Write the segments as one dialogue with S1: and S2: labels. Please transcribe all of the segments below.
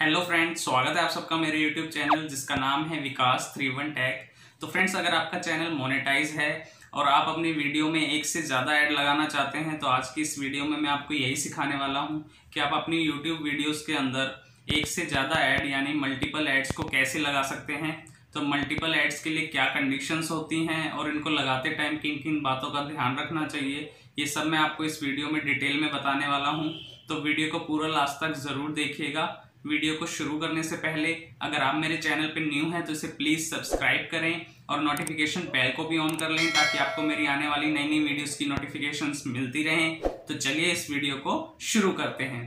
S1: hello friends स्वागत है आप सबका मेरे यूट्यूब चैनल जिसका नाम है विकास थ्री वन टैक तो फ्रेंड्स अगर आपका चैनल मोनेटाइज है और आप अपनी वीडियो में एक से ज़्यादा ऐड लगाना चाहते हैं तो आज की इस वीडियो में मैं आपको यही सिखाने वाला हूं कि आप अपनी यूट्यूब वीडियोस के अंदर एक से ज़्यादा ऐड यानी मल्टीपल एड्स को कैसे लगा सकते हैं तो मल्टीपल एड्स के लिए क्या कंडीशंस होती हैं और इनको लगाते टाइम किन किन बातों का ध्यान रखना चाहिए ये सब मैं आपको इस वीडियो में डिटेल में बताने वाला हूँ तो वीडियो को पूरा लास्ट तक ज़रूर देखिएगा वीडियो को शुरू करने से पहले अगर आप मेरे चैनल पर न्यू हैं तो इसे प्लीज़ सब्सक्राइब करें और नोटिफिकेशन बेल को भी ऑन कर लें ताकि आपको मेरी आने वाली नई नई वीडियोस की नोटिफिकेशंस मिलती रहें तो चलिए इस वीडियो को शुरू करते हैं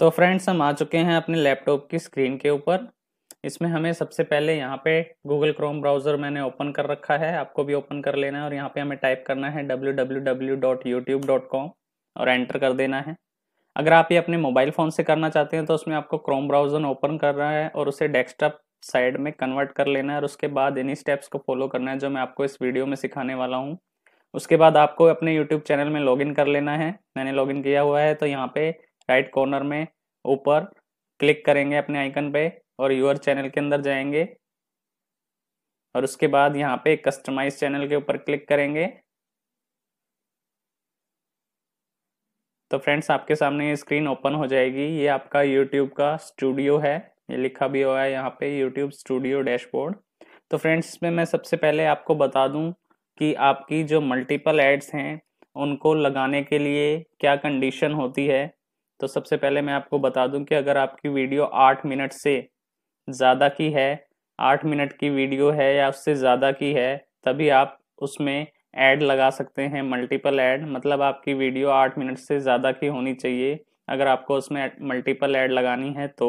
S1: तो फ्रेंड्स हम आ चुके हैं अपने लैपटॉप की स्क्रीन के ऊपर इसमें हमें सबसे पहले यहाँ पे गूगल क्रोम ब्राउजर मैंने ओपन कर रखा है आपको भी ओपन कर लेना है और यहाँ पे हमें टाइप करना है www.youtube.com और एंटर कर देना है अगर आप ये अपने मोबाइल फ़ोन से करना चाहते हैं तो उसमें आपको क्रोम ब्राउजर ओपन कर रहा है और उसे डेस्कटॉप साइड में कन्वर्ट कर लेना है और उसके बाद इन्हीं स्टेप्स को फॉलो करना है जो मैं आपको इस वीडियो में सिखाने वाला हूँ उसके बाद आपको अपने यूट्यूब चैनल में लॉग कर लेना है मैंने लॉग किया हुआ है तो यहाँ पे राइट कॉर्नर में ऊपर क्लिक करेंगे अपने आइकन पे और यूर चैनल के अंदर जाएंगे और उसके बाद यहाँ पे कस्टमाइज चैनल के ऊपर क्लिक करेंगे तो फ्रेंड्स आपके सामने ये स्क्रीन ओपन हो जाएगी ये आपका यूट्यूब का स्टूडियो है ये लिखा भी हुआ है यहाँ पे यूट्यूब स्टूडियो डैशबोर्ड तो फ्रेंड्स इसमें मैं सबसे पहले आपको बता दूं कि आपकी जो मल्टीपल एड्स हैं उनको लगाने के लिए क्या कंडीशन होती है तो सबसे पहले मैं आपको बता दूं कि अगर आपकी वीडियो आठ मिनट से ज़्यादा की है आठ मिनट की वीडियो है या उससे ज़्यादा की है तभी आप उसमें ऐड लगा सकते हैं मल्टीपल ऐड मतलब आपकी वीडियो आठ मिनट से ज़्यादा की होनी चाहिए अगर आपको उसमें मल्टीपल ऐड लगानी है तो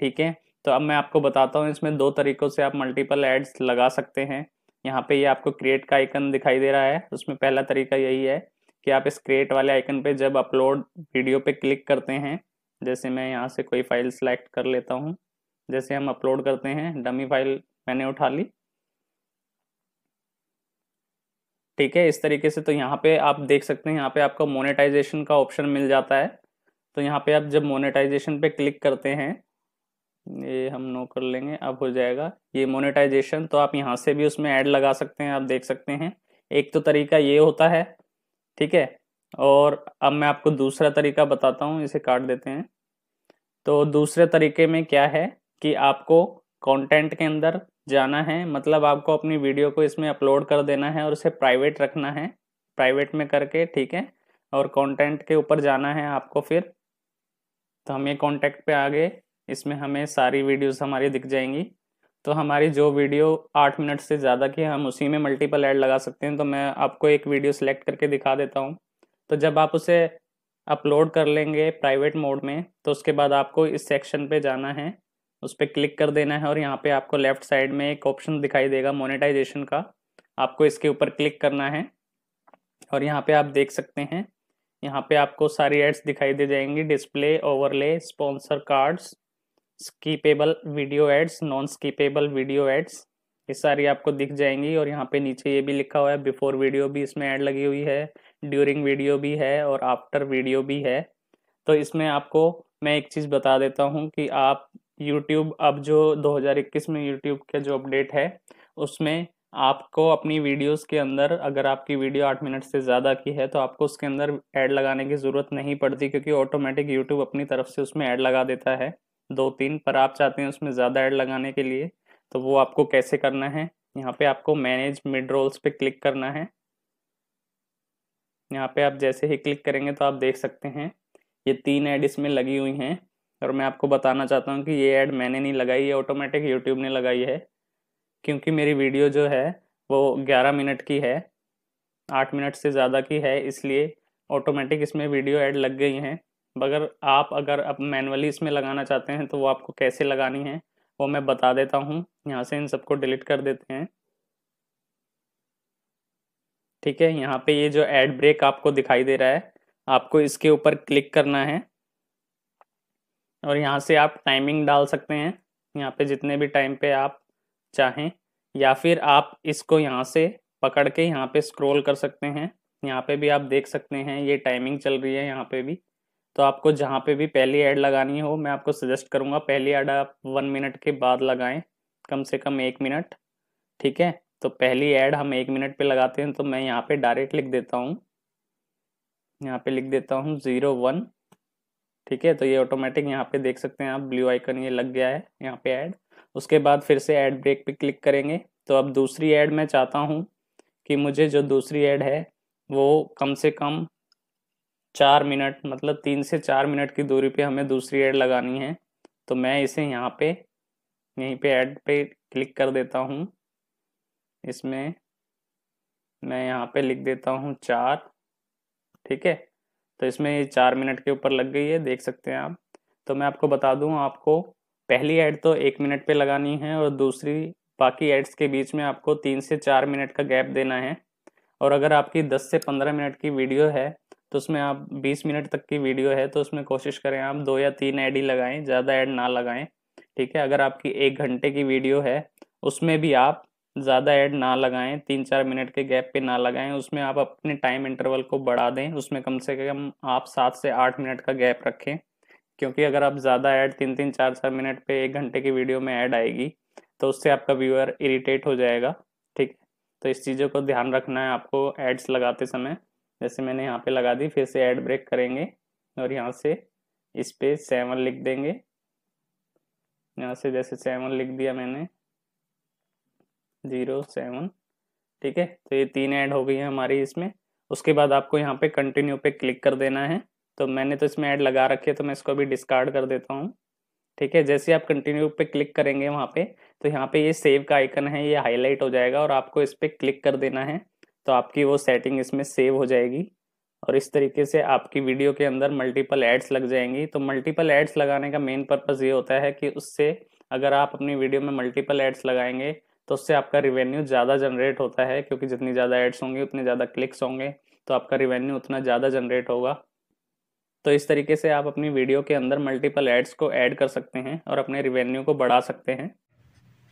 S1: ठीक है तो अब मैं आपको बताता हूँ इसमें दो तरीक़ों से आप मल्टीपल एड्स लगा सकते हैं यहाँ पे ये यह आपको क्रिएट का आइकन दिखाई दे रहा है उसमें पहला तरीका यही है कि आप इस क्रिएट वाले आइकन पे जब अपलोड वीडियो पे क्लिक करते हैं जैसे मैं यहाँ से कोई फाइल सेलेक्ट कर लेता हूँ जैसे हम अपलोड करते हैं डमी फाइल मैंने उठा ली ठीक है इस तरीके से तो यहाँ पे आप देख सकते हैं यहाँ पे आपका मोनेटाइजेशन का ऑप्शन मिल जाता है तो यहाँ पे आप जब मोनेटाइजेशन पे क्लिक करते हैं ये हम नो कर लेंगे अब हो जाएगा ये मोनेटाइजेशन तो आप यहाँ से भी उसमें ऐड लगा सकते हैं आप देख सकते हैं एक तो तरीका ये होता है ठीक है और अब मैं आपको दूसरा तरीका बताता हूँ इसे काट देते हैं तो दूसरे तरीके में क्या है कि आपको कंटेंट के अंदर जाना है मतलब आपको अपनी वीडियो को इसमें अपलोड कर देना है और उसे प्राइवेट रखना है प्राइवेट में करके ठीक है और कंटेंट के ऊपर जाना है आपको फिर तो हम ये कॉन्टैक्ट पर आ गए इसमें हमें सारी वीडियोज़ हमारी दिख जाएंगी तो हमारी जो वीडियो आठ मिनट से ज़्यादा की हम उसी में मल्टीपल ऐड लगा सकते हैं तो मैं आपको एक वीडियो सेलेक्ट करके दिखा देता हूँ तो जब आप उसे अपलोड कर लेंगे प्राइवेट मोड में तो उसके बाद आपको इस सेक्शन पे जाना है उस पर क्लिक कर देना है और यहाँ पे आपको लेफ्ट साइड में एक ऑप्शन दिखाई देगा मोनेटाइजेशन का आपको इसके ऊपर क्लिक करना है और यहाँ पे आप देख सकते हैं यहाँ पे आपको सारी एड्स दिखाई दे जाएंगी display overlay sponsor cards skippable video ads non skippable video ads ये सारी आपको दिख जाएंगी और यहाँ पे नीचे ये भी लिखा हुआ है बिफोर वीडियो भी इसमें ऐड लगी हुई है ड्यूरिंग वीडियो भी है और आफ्टर वीडियो भी है तो इसमें आपको मैं एक चीज़ बता देता हूँ कि आप यूट्यूब अब जो 2021 में यूट्यूब के जो अपडेट है उसमें आपको अपनी वीडियोस के अंदर अगर आपकी वीडियो आठ मिनट से ज़्यादा की है तो आपको उसके अंदर ऐड लगाने की ज़रूरत नहीं पड़ती क्योंकि ऑटोमेटिक यूट्यूब अपनी तरफ से उसमें ऐड लगा देता है दो तीन पर आप चाहते हैं उसमें ज़्यादा ऐड लगाने के लिए तो वो आपको कैसे करना है यहाँ पे आपको मैनेज मिड रोल्स पे क्लिक करना है यहाँ पे आप जैसे ही क्लिक करेंगे तो आप देख सकते हैं ये तीन ऐड इसमें लगी हुई हैं और मैं आपको बताना चाहता हूँ कि ये ऐड मैंने नहीं लगाई है ऑटोमेटिक यूट्यूब ने लगाई है क्योंकि मेरी वीडियो जो है वो ग्यारह मिनट की है आठ मिनट से ज़्यादा की है इसलिए ऑटोमेटिक इसमें वीडियो ऐड लग गई हैं मगर आप अगर अब मैनुअली इसमें लगाना चाहते हैं तो वो आपको कैसे लगानी है वो मैं बता देता हूँ यहाँ से इन सबको डिलीट कर देते हैं ठीक है यहाँ पे ये जो एड ब्रेक आपको दिखाई दे रहा है आपको इसके ऊपर क्लिक करना है और यहाँ से आप टाइमिंग डाल सकते हैं यहाँ पे जितने भी टाइम पे आप चाहें या फिर आप इसको यहाँ से पकड़ के यहाँ पे स्क्रॉल कर सकते हैं यहाँ पे भी आप देख सकते हैं ये टाइमिंग चल रही है यहाँ पे भी तो आपको जहाँ पे भी पहली ऐड लगानी हो मैं आपको सजेस्ट करूँगा पहली ऐड आप वन मिनट के बाद लगाएं कम से कम एक मिनट ठीक है तो पहली ऐड हम एक मिनट पे लगाते हैं तो मैं यहाँ पे डायरेक्ट लिख देता हूँ यहाँ पे लिख देता हूँ ज़ीरो वन ठीक है तो ये ऑटोमेटिक यहाँ पे देख सकते हैं आप ब्लू आइकन ये लग गया है यहाँ पे ऐड उसके बाद फिर से ऐड ब्रेक पे क्लिक करेंगे तो अब दूसरी ऐड मैं चाहता हूँ कि मुझे जो दूसरी ऐड है वो कम से कम चार मिनट मतलब तीन से चार मिनट की दूरी पे हमें दूसरी ऐड लगानी है तो मैं इसे यहाँ पे यहीं पे ऐड पे क्लिक कर देता हूँ इसमें मैं यहाँ पे लिख देता हूँ चार ठीक है तो इसमें चार मिनट के ऊपर लग गई है देख सकते हैं आप तो मैं आपको बता दूं आपको पहली ऐड तो एक मिनट पे लगानी है और दूसरी बाकी एड्स के बीच में आपको तीन से चार मिनट का गैप देना है और अगर आपकी दस से पंद्रह मिनट की वीडियो है तो उसमें आप बीस मिनट तक की वीडियो है तो उसमें कोशिश करें आप दो या तीन ऐड ही लगाएं ज़्यादा ऐड ना लगाएं ठीक है अगर आपकी एक घंटे की वीडियो है उसमें भी आप ज़्यादा ऐड ना लगाएं तीन चार मिनट के गैप पे ना लगाएं उसमें आप अपने टाइम इंटरवल को बढ़ा दें उसमें कम से कम आप सात से आठ मिनट का गैप रखें क्योंकि अगर आप ज़्यादा ऐड तीन तीन चार चार मिनट पे एक घंटे की वीडियो में ऐड आएगी तो उससे आपका व्यूअर इरीटेट हो जाएगा ठीक तो इस चीज़ों को ध्यान रखना है आपको एड्स लगाते समय जैसे मैंने यहाँ पर लगा दी फिर से ऐड ब्रेक करेंगे और यहाँ से इस पर सेवन लिख देंगे यहाँ से जैसे सेवन लिख दिया मैंने जीरो सेवन ठीक है तो ये तीन ऐड हो गई है हमारी इसमें उसके बाद आपको यहाँ पे कंटिन्यू पे क्लिक कर देना है तो मैंने तो इसमें ऐड लगा रखी है तो मैं इसको अभी डिस्कार्ड कर देता हूँ ठीक है जैसे आप कंटिन्यू पे क्लिक करेंगे वहाँ पे तो यहाँ पे ये सेव का आइकन है ये हाईलाइट हो जाएगा और आपको इस पर क्लिक कर देना है तो आपकी वो सेटिंग इसमें सेव हो जाएगी और इस तरीके से आपकी वीडियो के अंदर मल्टीपल एड्स लग जाएंगी तो मल्टीपल एड्स लगाने का मेन पर्पज़ ये होता है कि उससे अगर आप अपनी वीडियो में मल्टीपल एड्स लगाएंगे तो उससे आपका रिवेन्यू ज़्यादा जनरेट होता है क्योंकि जितनी ज़्यादा एड्स होंगे उतने ज़्यादा क्लिक्स होंगे तो आपका रिवेन्यू उतना ज़्यादा जनरेट होगा तो इस तरीके से आप अपनी वीडियो के अंदर मल्टीपल एड्स को ऐड कर सकते हैं और अपने रिवेन्यू को बढ़ा सकते हैं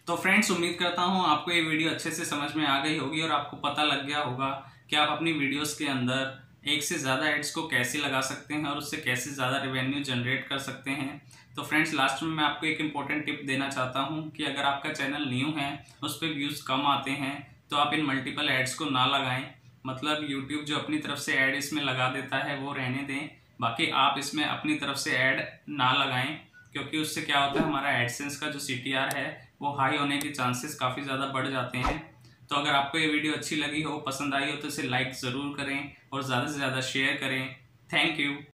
S1: तो फ्रेंड्स उम्मीद करता हूँ आपको ये वीडियो अच्छे से समझ में आ गई होगी और आपको पता लग गया होगा कि आप अपनी वीडियोस के अंदर एक से ज़्यादा एड्स को कैसे लगा सकते हैं और उससे कैसे ज़्यादा रेवेन्यू जनरेट कर सकते हैं तो फ्रेंड्स लास्ट में मैं आपको एक इम्पॉर्टेंट टिप देना चाहता हूँ कि अगर आपका चैनल न्यू है उस पर व्यूज़ कम आते हैं तो आप इन मल्टीपल एड्स को ना लगाएं मतलब यूट्यूब जो अपनी तरफ से ऐड इसमें लगा देता है वो रहने दें बाकी आप इसमें अपनी तरफ से ऐड ना लगाएं क्योंकि उससे क्या होता है हमारा एडसेंस का जो सी है वो हाई होने के चांसेस काफ़ी ज़्यादा बढ़ जाते हैं तो अगर आपको ये वीडियो अच्छी लगी हो पसंद आई हो तो इसे लाइक ज़रूर करें और ज़्यादा से ज़्यादा शेयर करें थैंक यू